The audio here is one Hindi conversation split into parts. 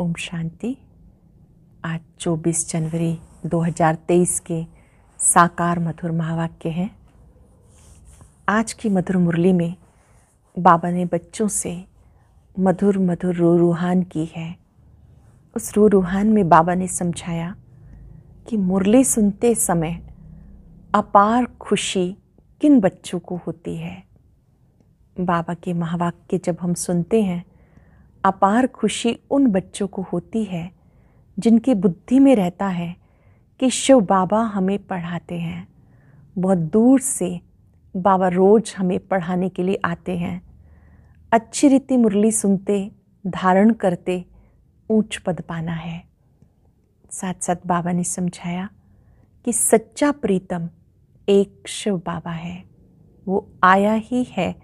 ओम शांति आज 24 जनवरी 2023 के साकार मधुर महावाक्य हैं आज की मधुर मुरली में बाबा ने बच्चों से मधुर मधुर रू रूहान की है उस रू रूहान में बाबा ने समझाया कि मुरली सुनते समय अपार खुशी किन बच्चों को होती है बाबा के महावाक्य जब हम सुनते हैं अपार खुशी उन बच्चों को होती है जिनकी बुद्धि में रहता है कि शिव बाबा हमें पढ़ाते हैं बहुत दूर से बाबा रोज हमें पढ़ाने के लिए आते हैं अच्छी रीति मुरली सुनते धारण करते ऊंच पद पाना है साथ साथ बाबा ने समझाया कि सच्चा प्रीतम एक शिव बाबा है वो आया ही है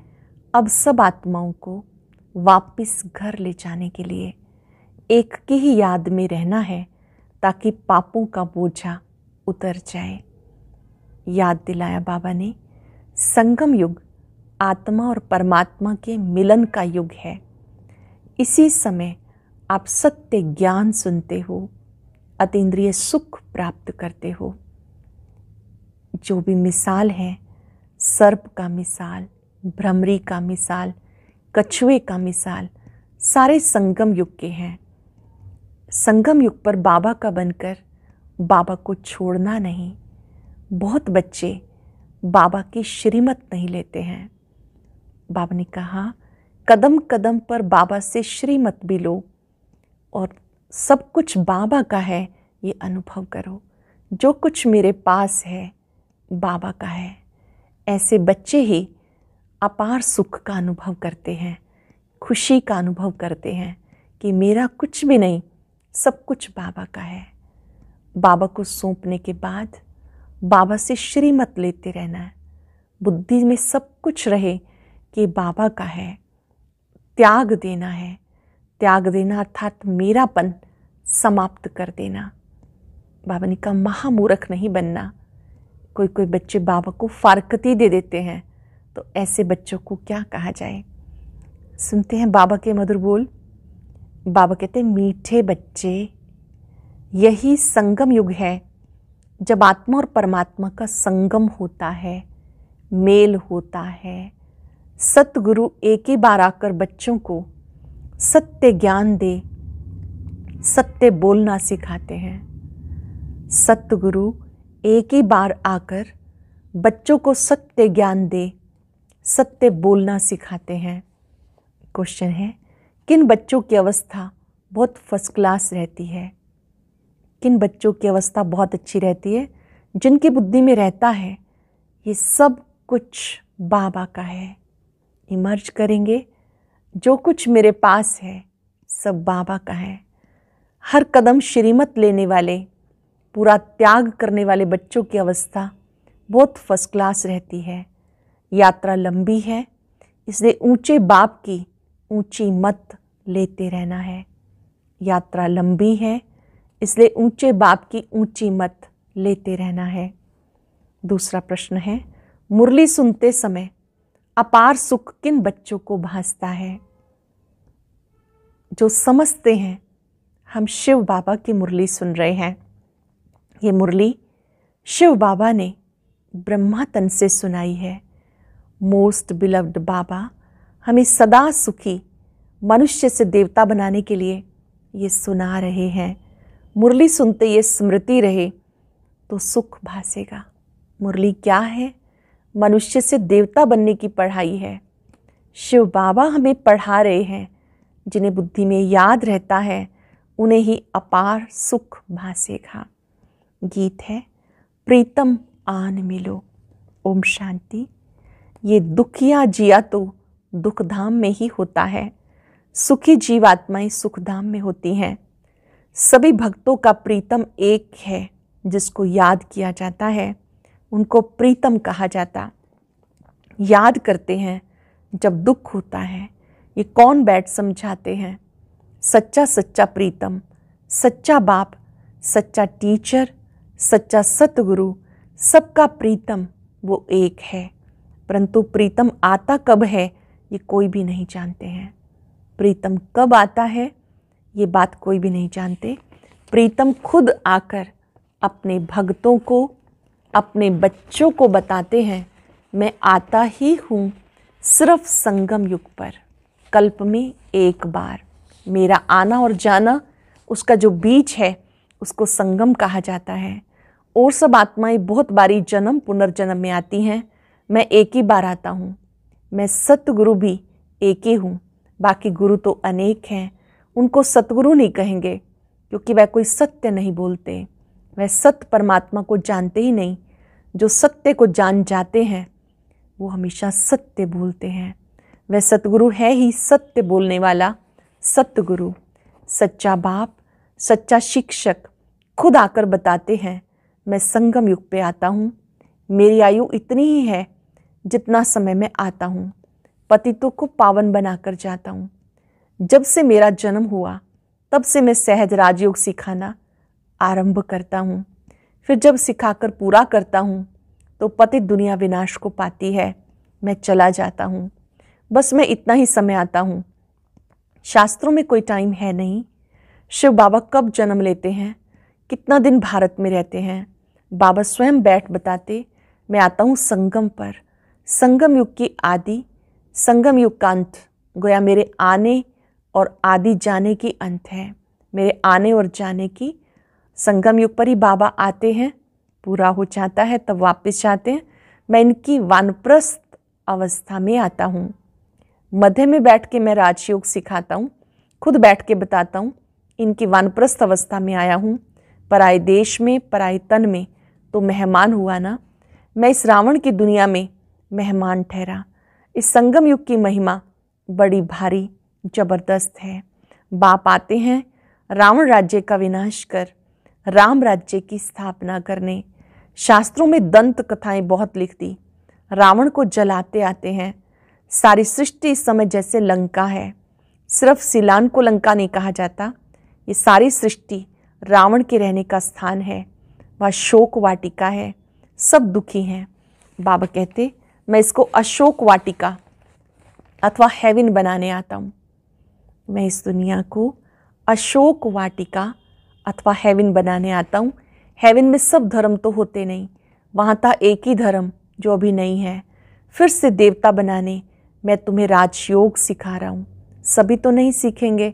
अब सब आत्माओं को वापस घर ले जाने के लिए एक की ही याद में रहना है ताकि पापों का बोझा उतर जाए याद दिलाया बाबा ने संगम युग आत्मा और परमात्मा के मिलन का युग है इसी समय आप सत्य ज्ञान सुनते हो अतीन्द्रिय सुख प्राप्त करते हो जो भी मिसाल है सर्प का मिसाल भ्रमरी का मिसाल कछुए का मिसाल सारे संगम युग के हैं संगम युग पर बाबा का बनकर बाबा को छोड़ना नहीं बहुत बच्चे बाबा की श्रीमत नहीं लेते हैं बाबा ने कहा कदम कदम पर बाबा से श्रीमत भी लो और सब कुछ बाबा का है ये अनुभव करो जो कुछ मेरे पास है बाबा का है ऐसे बच्चे ही अपार सुख का अनुभव करते हैं खुशी का अनुभव करते हैं कि मेरा कुछ भी नहीं सब कुछ बाबा का है बाबा को सौंपने के बाद बाबा से श्रीमत लेते रहना है बुद्धि में सब कुछ रहे कि बाबा का है त्याग देना है त्याग देना अर्थात मेरापन समाप्त कर देना बाबा ने कहा महामूर्ख नहीं बनना कोई कोई बच्चे बाबा को फारकती दे देते हैं तो ऐसे बच्चों को क्या कहा जाए सुनते हैं बाबा के मधुर बोल बाबा कहते हैं मीठे बच्चे यही संगम युग है जब आत्मा और परमात्मा का संगम होता है मेल होता है सतगुरु एक ही बार आकर बच्चों को सत्य ज्ञान दे सत्य बोलना सिखाते हैं सतगुरु एक ही बार आकर बच्चों को सत्य ज्ञान दे सत्य बोलना सिखाते हैं क्वेश्चन है किन बच्चों की अवस्था बहुत फर्स्ट क्लास रहती है किन बच्चों की अवस्था बहुत अच्छी रहती है जिनकी बुद्धि में रहता है ये सब कुछ बाबा का है इमर्ज करेंगे जो कुछ मेरे पास है सब बाबा का है हर कदम श्रीमत लेने वाले पूरा त्याग करने वाले बच्चों की अवस्था बहुत फर्स्ट क्लास रहती है यात्रा लंबी है इसलिए ऊंचे बाप की ऊंची मत लेते रहना है यात्रा लंबी है इसलिए ऊंचे बाप की ऊंची मत लेते रहना है दूसरा प्रश्न है मुरली सुनते समय अपार सुख किन बच्चों को भासता है जो समझते हैं हम शिव बाबा की मुरली सुन रहे हैं ये मुरली शिव बाबा ने ब्रह्मा तन से सुनाई है मोस्ट बिलव्ड बाबा हमें सदा सुखी मनुष्य से देवता बनाने के लिए ये सुना रहे हैं मुरली सुनते ये स्मृति रहे तो सुख भासेगा मुरली क्या है मनुष्य से देवता बनने की पढ़ाई है शिव बाबा हमें पढ़ा रहे हैं जिन्हें बुद्धि में याद रहता है उन्हें ही अपार सुख भासेगा गीत है प्रीतम आन मिलो ओम शांति ये दुखिया जिया तो दुखधाम में ही होता है सुखी जीवात्माएं सुखधाम में होती हैं सभी भक्तों का प्रीतम एक है जिसको याद किया जाता है उनको प्रीतम कहा जाता याद करते हैं जब दुख होता है ये कौन बैठ समझाते हैं सच्चा सच्चा प्रीतम सच्चा बाप सच्चा टीचर सच्चा सतगुरु सबका प्रीतम वो एक है परंतु प्रीतम आता कब है ये कोई भी नहीं जानते हैं प्रीतम कब आता है ये बात कोई भी नहीं जानते प्रीतम खुद आकर अपने भक्तों को अपने बच्चों को बताते हैं मैं आता ही हूँ सिर्फ संगम युग पर कल्प में एक बार मेरा आना और जाना उसका जो बीच है उसको संगम कहा जाता है और सब आत्माएं बहुत बारी जन्म पुनर्जन्म में आती हैं मैं एक ही बार आता हूँ मैं सतगुरु भी एक ही हूँ बाकी गुरु तो अनेक हैं उनको सतगुरु नहीं कहेंगे क्योंकि वह कोई सत्य नहीं बोलते वह सत्य परमात्मा को जानते ही नहीं जो सत्य को जान जाते हैं वो हमेशा सत्य बोलते हैं वह सतगुरु है ही सत्य बोलने वाला सतगुरु सच्चा बाप सच्चा शिक्षक खुद आकर बताते हैं मैं संगम युग पे आता हूँ मेरी आयु इतनी ही है जितना समय मैं आता हूँ पतितों को पावन बनाकर जाता हूँ जब से मेरा जन्म हुआ तब से मैं सहज राजयोग सिखाना आरंभ करता हूँ फिर जब सिखाकर पूरा करता हूँ तो पति दुनिया विनाश को पाती है मैं चला जाता हूँ बस मैं इतना ही समय आता हूँ शास्त्रों में कोई टाइम है नहीं शिव बाबा कब जन्म लेते हैं कितना दिन भारत में रहते हैं बाबा स्वयं बैठ बताते मैं आता हूँ संगम पर संगम युग की आदि संगम युग का अंत गोया मेरे आने और आदि जाने की अंत है मेरे आने और जाने की संगम युग पर ही बाबा आते हैं पूरा हो जाता है तब वापस जाते हैं मैं इनकी वानप्रस्थ अवस्था में आता हूँ मध्य में बैठ के मैं राजयोग सिखाता हूँ खुद बैठ के बताता हूँ इनकी वानप्रस्थ अवस्था में आया हूँ पराए देश में पराए तन में तो मेहमान हुआ ना मैं इस रावण की दुनिया में मेहमान ठहरा इस संगम युग की महिमा बड़ी भारी जबरदस्त है बाप आते हैं रावण राज्य का विनाश कर राम राज्य की स्थापना करने शास्त्रों में दंत कथाएं बहुत लिख दी रावण को जलाते आते हैं सारी सृष्टि इस समय जैसे लंका है सिर्फ सिलान को लंका नहीं कहा जाता ये सारी सृष्टि रावण के रहने का स्थान है वह वा शोक वाटिका है सब दुखी हैं बाबा कहते मैं इसको अशोक वाटिका अथवा हेविन बनाने आता हूँ मैं इस दुनिया को अशोक वाटिका अथवा हेविन बनाने आता हूँ हेवन में सब धर्म तो होते नहीं वहाँ था एक ही धर्म जो अभी नहीं है फिर से देवता बनाने मैं तुम्हें राजयोग सिखा रहा हूँ सभी तो नहीं सीखेंगे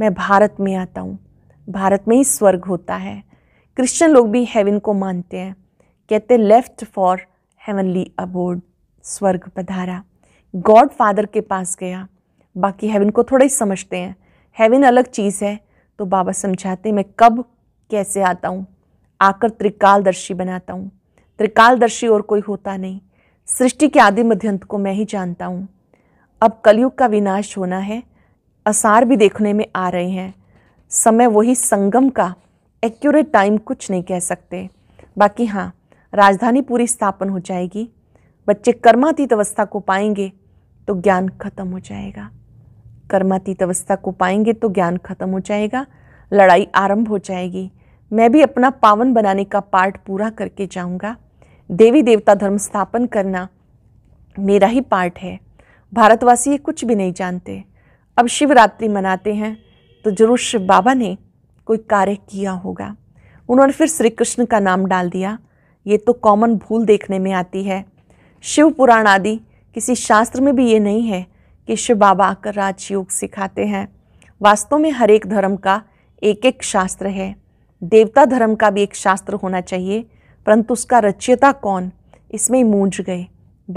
मैं भारत में आता हूँ भारत में ही स्वर्ग होता है क्रिश्चियन लोग भी हेविन को मानते हैं कहते लेफ्ट फॉर हेवनली अबोर्ड स्वर्ग पधारा गॉड फादर के पास गया बाकी हेवन को थोड़ा ही समझते हैं हेवन अलग चीज़ है तो बाबा समझाते मैं कब कैसे आता हूँ आकर त्रिकालदर्शी बनाता हूँ त्रिकालदर्शी और कोई होता नहीं सृष्टि के आदि मध्यंत को मैं ही जानता हूँ अब कलयुग का विनाश होना है आसार भी देखने में आ रहे हैं समय वही संगम का एक्यूरेट टाइम कुछ नहीं कह सकते बाकी हाँ राजधानी पूरी स्थापन हो जाएगी बच्चे कर्मातीत अवस्था को पाएंगे तो ज्ञान खत्म हो जाएगा कर्मातीत अवस्था को पाएंगे तो ज्ञान खत्म हो जाएगा लड़ाई आरंभ हो जाएगी मैं भी अपना पावन बनाने का पार्ट पूरा करके जाऊंगा देवी देवता धर्म स्थापन करना मेरा ही पार्ट है भारतवासी ये कुछ भी नहीं जानते अब शिवरात्रि मनाते हैं तो जरूर शिव बाबा ने कोई कार्य किया होगा उन्होंने फिर श्री कृष्ण का नाम डाल दिया ये तो कॉमन भूल देखने में आती है शिव पुराण आदि किसी शास्त्र में भी ये नहीं है कि शिव बाबा आकर राजयोग सिखाते हैं वास्तव में हर एक धर्म का एक एक शास्त्र है देवता धर्म का भी एक शास्त्र होना चाहिए परंतु उसका रचयता कौन इसमें मूंझ गए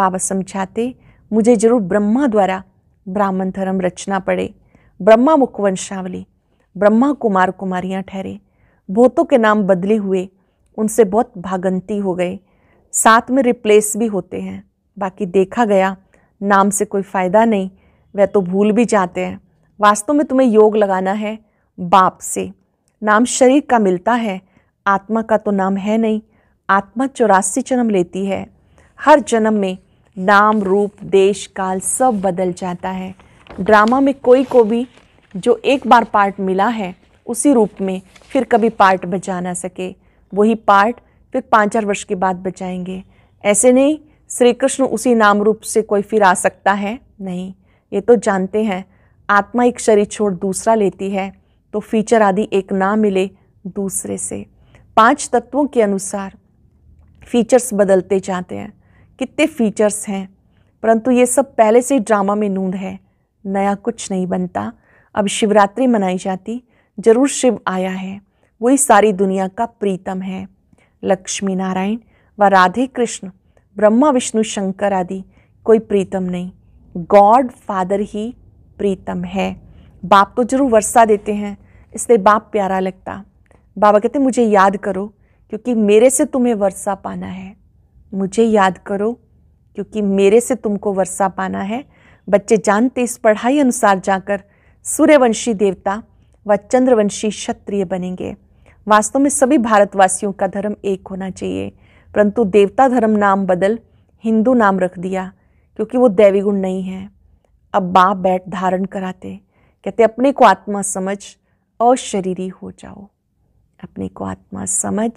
बाबा समझाते मुझे जरूर ब्रह्मा द्वारा ब्राह्मण धर्म रचना पड़े ब्रह्मा मुखवंशावली ब्रह्मा कुमार कुमारियाँ ठहरे भूतों के नाम बदले हुए उनसे बहुत भागंती हो गए साथ में रिप्लेस भी होते हैं बाकी देखा गया नाम से कोई फ़ायदा नहीं वह तो भूल भी जाते हैं वास्तव में तुम्हें योग लगाना है बाप से नाम शरीर का मिलता है आत्मा का तो नाम है नहीं आत्मा चौरासी जन्म लेती है हर जन्म में नाम रूप देश काल सब बदल जाता है ड्रामा में कोई को भी जो एक बार पार्ट मिला है उसी रूप में फिर कभी पार्ट बजा ना सके वही पार्ट फिर पाँच चार वर्ष के बाद बचाएंगे ऐसे नहीं श्री कृष्ण उसी नाम रूप से कोई फिर आ सकता है नहीं ये तो जानते हैं आत्मा एक शरीर छोड़ दूसरा लेती है तो फीचर आदि एक ना मिले दूसरे से पांच तत्वों के अनुसार फीचर्स बदलते जाते हैं कितने फीचर्स हैं परंतु ये सब पहले से ड्रामा में नूंद है नया कुछ नहीं बनता अब शिवरात्रि मनाई जाती जरूर शिव आया है वही सारी दुनिया का प्रीतम है लक्ष्मी नारायण व राधे कृष्ण ब्रह्मा विष्णु शंकर आदि कोई प्रीतम नहीं गॉड फादर ही प्रीतम है बाप तो जरूर वर्षा देते हैं इसलिए बाप प्यारा लगता बाबा कहते मुझे याद करो क्योंकि मेरे से तुम्हें वर्षा पाना है मुझे याद करो क्योंकि मेरे से तुमको वर्षा पाना है बच्चे जानते इस पढ़ाई अनुसार जाकर सूर्यवंशी देवता व चंद्रवंशी क्षत्रिय बनेंगे वास्तव में सभी भारतवासियों का धर्म एक होना चाहिए परंतु देवता धर्म नाम बदल हिंदू नाम रख दिया क्योंकि वो दैवी गुण नहीं है अब बाप बैठ धारण कराते कहते अपने को आत्मा समझ अशरीरी हो जाओ अपने को आत्मा समझ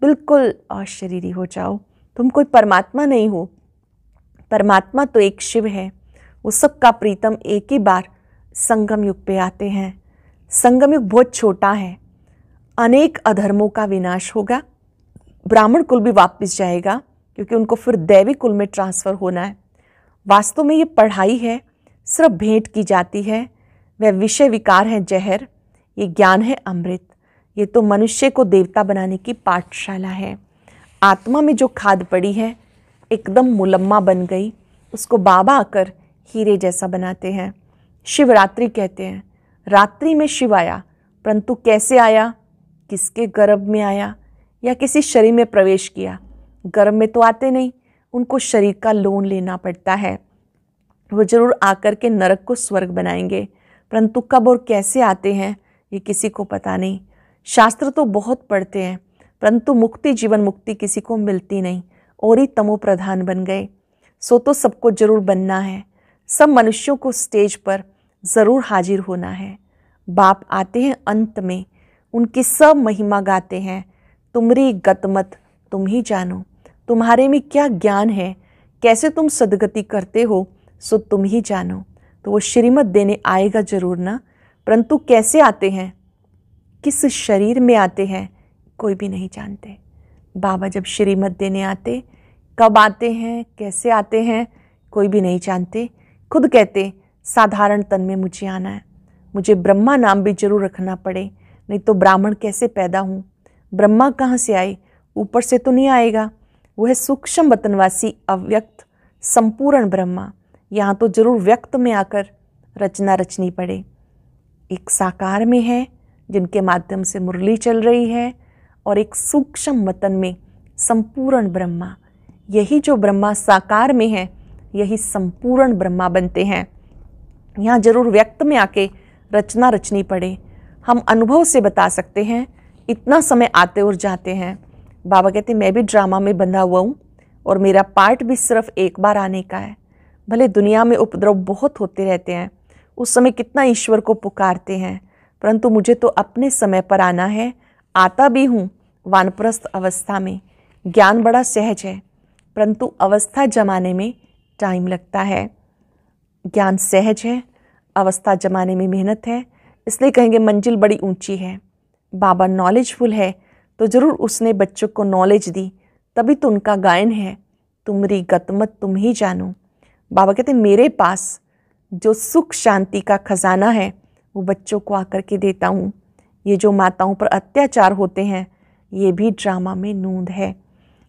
बिल्कुल अशरीरी हो जाओ तुम कोई परमात्मा नहीं हो परमात्मा तो एक शिव है वो सबका प्रीतम एक ही बार संगम युग पे आते हैं संगम युग बहुत छोटा है अनेक अधर्मों का विनाश होगा ब्राह्मण कुल भी वापस जाएगा क्योंकि उनको फिर दैवी कुल में ट्रांसफ़र होना है वास्तव में ये पढ़ाई है सिर्फ भेंट की जाती है वह विषय विकार है जहर ये ज्ञान है अमृत ये तो मनुष्य को देवता बनाने की पाठशाला है आत्मा में जो खाद पड़ी है एकदम मुलम्मा बन गई उसको बाबा आकर हीरे जैसा बनाते हैं शिवरात्रि कहते हैं रात्रि में शिव आया परंतु कैसे आया किसके गर्भ में आया या किसी शरीर में प्रवेश किया गर्भ में तो आते नहीं उनको शरीर का लोन लेना पड़ता है वो जरूर आकर के नरक को स्वर्ग बनाएंगे परंतु कब और कैसे आते हैं ये किसी को पता नहीं शास्त्र तो बहुत पढ़ते हैं परंतु मुक्ति जीवन मुक्ति किसी को मिलती नहीं और ही तमो प्रधान बन गए सो तो सबको जरूर बनना है सब मनुष्यों को स्टेज पर ज़रूर हाजिर होना है बाप आते हैं अंत में उनकी सब महिमा गाते हैं तुमरी गतमत तुम ही जानो तुम्हारे में क्या ज्ञान है कैसे तुम सदगति करते हो सो तुम ही जानो तो वो श्रीमत देने आएगा जरूर ना परंतु कैसे आते हैं किस शरीर में आते हैं कोई भी नहीं जानते बाबा जब श्रीमत देने आते कब आते हैं कैसे आते हैं कोई भी नहीं जानते खुद कहते साधारण तन में मुझे आना है मुझे ब्रह्मा नाम भी जरूर रखना पड़े नहीं तो ब्राह्मण कैसे पैदा हूँ ब्रह्मा कहाँ से आए ऊपर से तो नहीं आएगा वह है सूक्ष्म वतनवासी अव्यक्त संपूर्ण ब्रह्मा यहाँ तो जरूर व्यक्त में आकर रचना रचनी पड़े एक साकार में है जिनके माध्यम से मुरली चल रही है और एक सूक्ष्म वतन में संपूर्ण ब्रह्मा यही जो ब्रह्मा साकार में है यही संपूर्ण ब्रह्मा बनते हैं यहाँ जरूर व्यक्त में आके रचना रचनी पड़े हम अनुभव से बता सकते हैं इतना समय आते और जाते हैं बाबा कहते मैं भी ड्रामा में बंधा हुआ हूँ और मेरा पार्ट भी सिर्फ एक बार आने का है भले दुनिया में उपद्रव बहुत होते रहते हैं उस समय कितना ईश्वर को पुकारते हैं परंतु मुझे तो अपने समय पर आना है आता भी हूँ वानप्रस्थ अवस्था में ज्ञान बड़ा सहज है परंतु अवस्था जमाने में टाइम लगता है ज्ञान सहज है अवस्था जमाने में मेहनत है इसलिए कहेंगे मंजिल बड़ी ऊंची है बाबा नॉलेजफुल है तो ज़रूर उसने बच्चों को नॉलेज दी तभी तो उनका गायन है री गतमत तुम ही जानो बाबा कहते मेरे पास जो सुख शांति का खजाना है वो बच्चों को आकर के देता हूँ ये जो माताओं पर अत्याचार होते हैं ये भी ड्रामा में नूंद है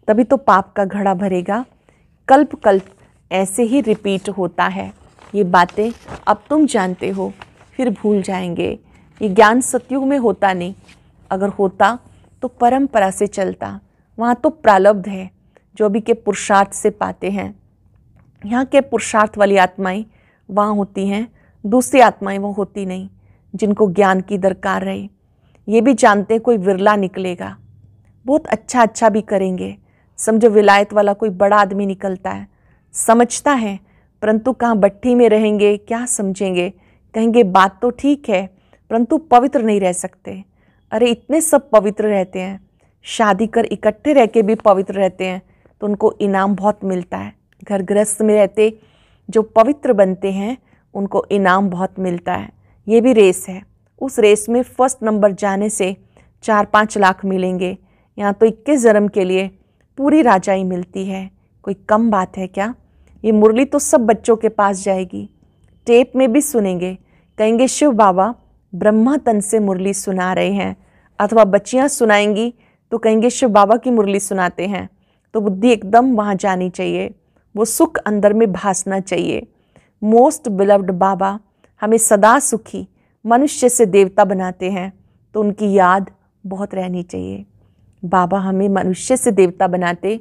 तभी तो पाप का घड़ा भरेगा कल्प कल्प ऐसे ही रिपीट होता है ये बातें अब तुम जानते हो फिर भूल जाएंगे ये ज्ञान सतयुग में होता नहीं अगर होता तो परंपरा से चलता वहाँ तो प्रालब्ध है जो अभी के पुरुषार्थ से पाते हैं यहाँ के पुरुषार्थ वाली आत्माएं वहाँ होती हैं दूसरी आत्माएं वो होती नहीं जिनको ज्ञान की दरकार रही ये भी जानते कोई विरला निकलेगा बहुत अच्छा अच्छा भी करेंगे समझो विलायत वाला कोई बड़ा आदमी निकलता है समझता है परंतु कहाँ भट्टी में रहेंगे क्या समझेंगे कहेंगे बात तो ठीक है परंतु पवित्र नहीं रह सकते अरे इतने सब पवित्र रहते हैं शादी कर इकट्ठे रह के भी पवित्र रहते हैं तो उनको इनाम बहुत मिलता है घर गृहस्थ में रहते जो पवित्र बनते हैं उनको इनाम बहुत मिलता है ये भी रेस है उस रेस में फर्स्ट नंबर जाने से चार पाँच लाख मिलेंगे यहाँ तो इक्कीस जन्म के लिए पूरी राजाई मिलती है कोई कम बात है क्या ये मुरली तो सब बच्चों के पास जाएगी टेप में भी सुनेंगे कहेंगे शिव बाबा ब्रह्मा तन से मुरली सुना रहे हैं अथवा बच्चियाँ सुनाएंगी तो कहेंगे शिव बाबा की मुरली सुनाते हैं तो बुद्धि एकदम वहाँ जानी चाहिए वो सुख अंदर में भासना चाहिए मोस्ट बिलव्ड बाबा हमें सदा सुखी मनुष्य से देवता बनाते हैं तो उनकी याद बहुत रहनी चाहिए बाबा हमें मनुष्य से देवता बनाते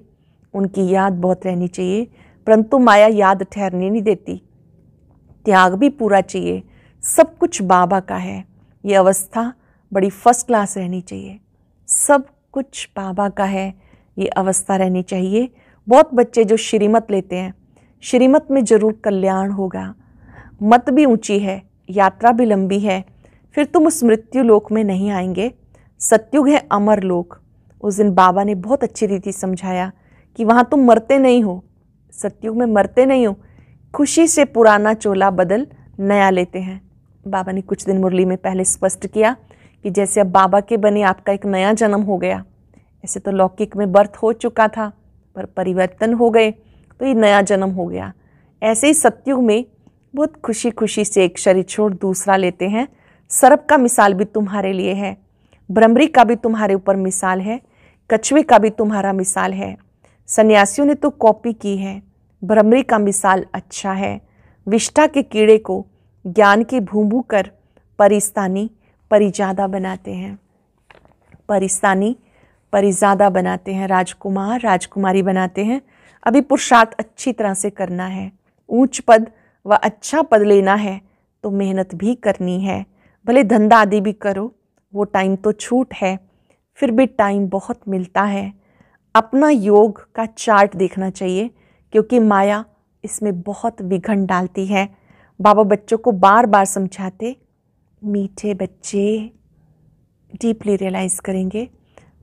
उनकी याद बहुत रहनी चाहिए परंतु माया याद ठहरने नहीं देती त्याग भी पूरा चाहिए सब कुछ बाबा का है ये अवस्था बड़ी फर्स्ट क्लास रहनी चाहिए सब कुछ बाबा का है ये अवस्था रहनी चाहिए बहुत बच्चे जो श्रीमत लेते हैं श्रीमत में ज़रूर कल्याण होगा मत भी ऊंची है यात्रा भी लंबी है फिर तुम उस मृत्यु लोक में नहीं आएंगे सत्युग है अमर लोक उस दिन बाबा ने बहुत अच्छी रीति समझाया कि वहाँ तुम मरते नहीं हो सत्युग में मरते नहीं हो खुशी से पुराना चोला बदल नया लेते हैं बाबा ने कुछ दिन मुरली में पहले स्पष्ट किया कि जैसे अब बाबा के बने आपका एक नया जन्म हो गया ऐसे तो लौकिक में बर्थ हो चुका था पर परिवर्तन हो गए तो ये नया जन्म हो गया ऐसे ही सत्युग में बहुत खुशी खुशी से एक शरीर छोड़ दूसरा लेते हैं सर्प का मिसाल भी तुम्हारे लिए है भ्रमरी का भी तुम्हारे ऊपर मिसाल है कछुए का भी तुम्हारा मिसाल है सन्यासियों ने तो कॉपी की है भ्रमरी का मिसाल अच्छा है विष्ठा के कीड़े को ज्ञान के भू कर परिस्तानी परिजादा बनाते हैं परिस्तानी परिजादा बनाते हैं राजकुमार राजकुमारी बनाते हैं अभी पुरुषार्थ अच्छी तरह से करना है ऊंच पद व अच्छा पद लेना है तो मेहनत भी करनी है भले धंधा आदि भी करो वो टाइम तो छूट है फिर भी टाइम बहुत मिलता है अपना योग का चार्ट देखना चाहिए क्योंकि माया इसमें बहुत विघन डालती है बाबा बच्चों को बार बार समझाते मीठे बच्चे डीपली रियलाइज़ करेंगे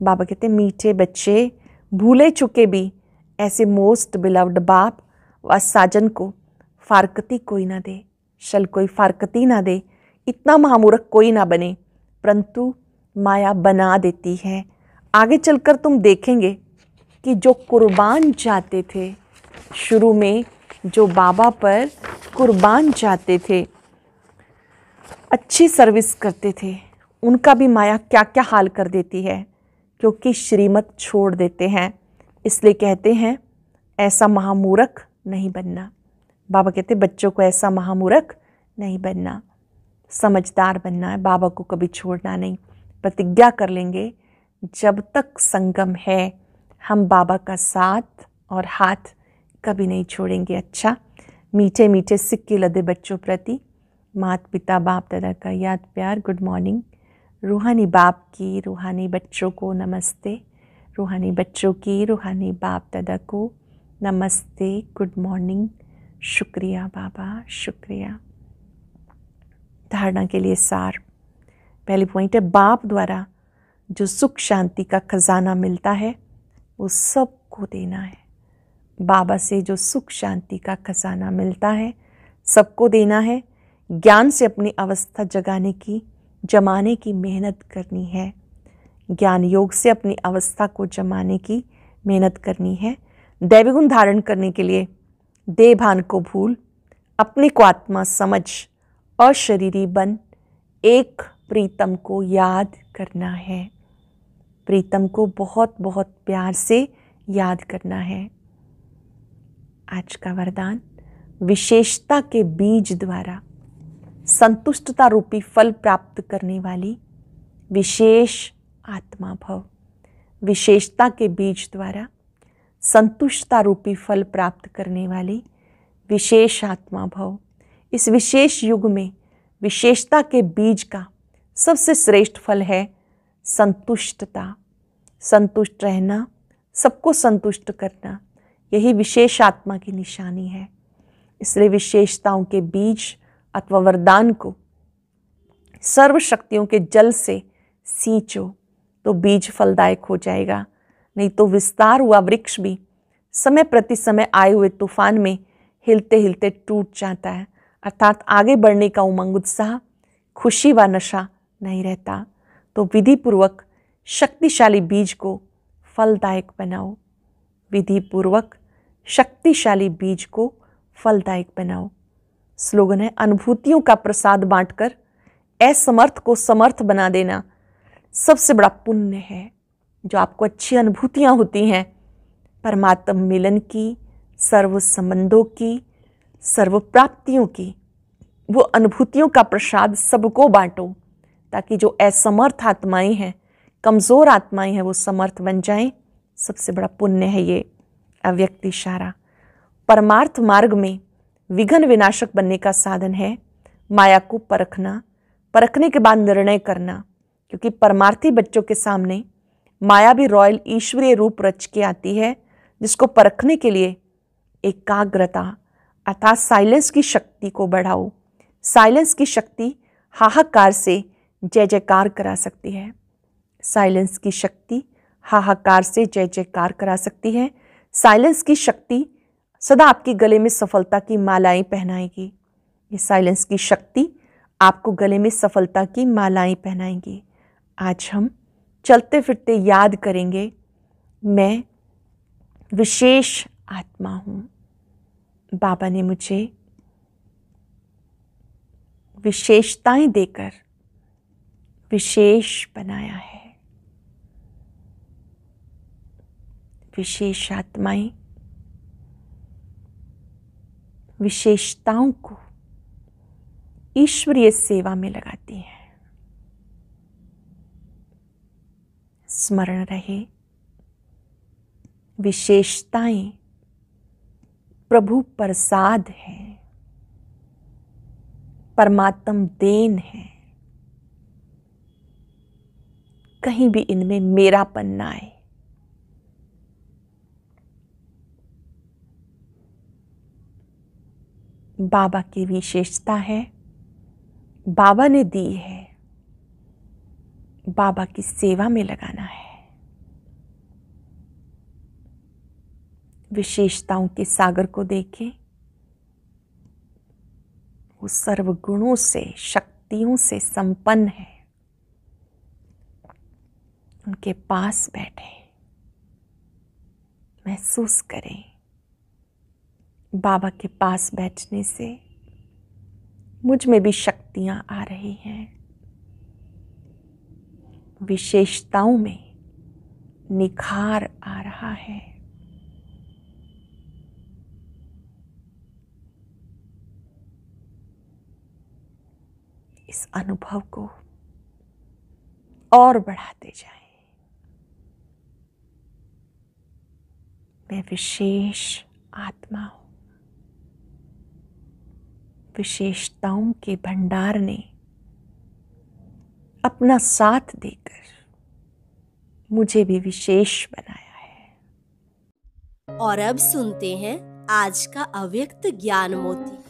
बाबा कहते मीठे बच्चे भूले चुके भी ऐसे मोस्ट बिलव्ड बाप व साजन को फारकती कोई ना दे शल कोई फारकती ना दे इतना महामूर्ख कोई ना बने परंतु माया बना देती है आगे चलकर तुम देखेंगे कि जो कुर्बान जाते थे शुरू में जो बाबा पर कुर्बान जाते थे अच्छी सर्विस करते थे उनका भी माया क्या क्या हाल कर देती है क्योंकि श्रीमत छोड़ देते हैं इसलिए कहते हैं ऐसा महामूरख नहीं बनना बाबा कहते बच्चों को ऐसा महामूरख नहीं बनना समझदार बनना है बाबा को कभी छोड़ना नहीं प्रतिज्ञा कर लेंगे जब तक संगम है हम बाबा का साथ और हाथ कभी नहीं छोड़ेंगे अच्छा मीठे मीठे सिक्के लदे बच्चों प्रति मात पिता बाप दादा का याद प्यार गुड मॉर्निंग रूहानी बाप की रूहानी बच्चों को नमस्ते रूहानी बच्चों की रूहानी बाप दादा को नमस्ते गुड मॉर्निंग शुक्रिया बाबा शुक्रिया धारणा के लिए सार पहली पॉइंट है बाप द्वारा जो सुख शांति का खजाना मिलता है वो सबको देना है बाबा से जो सुख शांति का खजाना मिलता है सबको देना है ज्ञान से अपनी अवस्था जगाने की जमाने की मेहनत करनी है ज्ञान योग से अपनी अवस्था को जमाने की मेहनत करनी है दैवगुण गुण धारण करने के लिए दे भान को भूल अपने को आत्मा समझ और शरीरी बन एक प्रीतम को याद करना है प्रीतम को बहुत बहुत प्यार से याद करना है आज का वरदान विशेषता के बीज द्वारा संतुष्टता रूपी फल प्राप्त करने वाली विशेष आत्मा भव विशेषता के बीज द्वारा संतुष्टता रूपी फल प्राप्त करने वाली विशेष आत्मा भव इस विशेष युग में विशेषता के बीज का सबसे श्रेष्ठ फल है संतुष्टता संतुष्ट रहना सबको संतुष्ट करना यही विशेष आत्मा की निशानी है इसलिए विशेषताओं के बीज अथवा वरदान को सर्व शक्तियों के जल से सींचो तो बीज फलदायक हो जाएगा नहीं तो विस्तार हुआ वृक्ष भी समय प्रति समय आए हुए तूफान में हिलते हिलते टूट जाता है अर्थात आगे बढ़ने का उमंग उत्साह खुशी व नशा नहीं रहता तो विधिपूर्वक शक्तिशाली बीज को फलदायक बनाओ विधिपूर्वक शक्तिशाली बीज को फलदायक बनाओ स्लोगन है अनुभूतियों का प्रसाद बांटकर असमर्थ को समर्थ बना देना सबसे बड़ा पुण्य है जो आपको अच्छी अनुभूतियाँ होती हैं परमात्म मिलन की सर्व संबंधों की सर्व प्राप्तियों की वो अनुभूतियों का प्रसाद सबको बांटो ताकि जो असमर्थ आत्माएं हैं कमज़ोर आत्माएं हैं वो समर्थ बन जाएं सबसे बड़ा पुण्य है ये अव्यक्त इशारा परमार्थ मार्ग में विघन विनाशक बनने का साधन है माया को परखना परखने के बाद निर्णय करना क्योंकि परमार्थी बच्चों के सामने माया भी रॉयल ईश्वरीय रूप रच के आती है जिसको परखने के लिए एकाग्रता अर्थात साइलेंस की शक्ति को बढ़ाओ साइलेंस की शक्ति हाहाकार से जय जयकार करा सकती है साइलेंस की शक्ति हाहाकार से जय जयकार करा सकती है साइलेंस की शक्ति सदा आपके गले में सफलता की मालाएं पहनाएगी ये साइलेंस की शक्ति आपको गले में सफलता की मालाएं पहनाएंगी आज हम चलते फिरते याद करेंगे मैं विशेष आत्मा हूँ बाबा ने मुझे विशेषताएं देकर विशेष बनाया है विशेष आत्माएं विशेषताओं को ईश्वरीय सेवा में लगाती हैं स्मरण रहे विशेषताएं प्रभु प्रसाद हैं परमात्म देन है कहीं भी इनमें मेरापन ना आए बाबा की विशेषता है बाबा ने दी है बाबा की सेवा में लगाना है विशेषताओं के सागर को देखें वो सर्वगुणों से शक्तियों से संपन्न है उनके पास बैठे महसूस करें बाबा के पास बैठने से मुझ में भी शक्तियाँ आ रही हैं विशेषताओं में निखार आ रहा है इस अनुभव को और बढ़ाते जाए मैं विशेष आत्मा हूं विशेषताओं के भंडार ने अपना साथ देकर मुझे भी विशेष बनाया है और अब सुनते हैं आज का अव्यक्त ज्ञान मोती